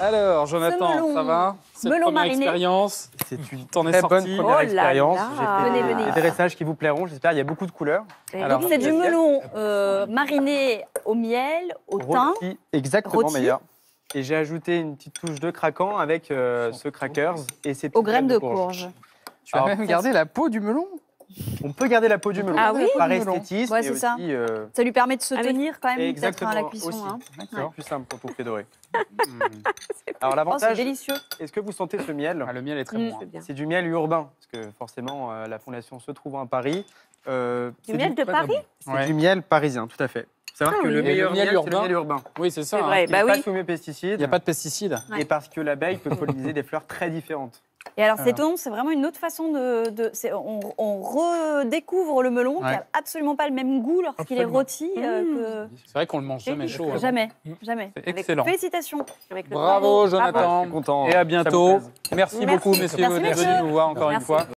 Alors, Jonathan, ça va Cette melon première mariné. expérience, c'est une très bonne première oh là expérience. J'ai fait des, des dressages qui vous plairont, j'espère. Il y a beaucoup de couleurs. Eh, c'est du melon euh, mariné au miel, au thym. exactement, meilleur. Et j'ai ajouté une petite touche de craquant avec euh, ce crackers et ces Aux graines de courge. courge. Tu as même gardé la peau du melon on peut garder la peau du melon ah par esthétisme. Euh, ça. lui permet de se ah tenir quand même peut-être à la cuisson. Hein. C'est plus simple quand on fait dorer. Hmm. Alors oh, l'avantage, c'est délicieux. Est-ce que vous sentez ce miel ah, Le miel est très mm. bon. Hein. C'est du miel urbain parce que forcément euh, la fondation se trouve à Paris. Euh, du miel de Paris C'est du miel parisien, tout à fait. C'est ah que le meilleur miel, urbain. urbain. Oui, c'est ça. Hein. Il n'y a bah pas soumis de pesticides. Il n'y a pas de pesticides. Et parce que l'abeille peut polliniser des fleurs très différentes. Et alors, c'est étonnant, c'est vraiment une autre façon de. on, redécouvre le melon qui n'a absolument pas le même goût lorsqu'il est rôti. Euh, mmh. C'est vrai qu'on le mange jamais chaud. Hein. Jamais, mmh. jamais. Excellent. félicitations. Bravo, Jonathan. Bravo. Et à bientôt. Merci, beaucoup, messieurs, d'être de nous voir encore une fois.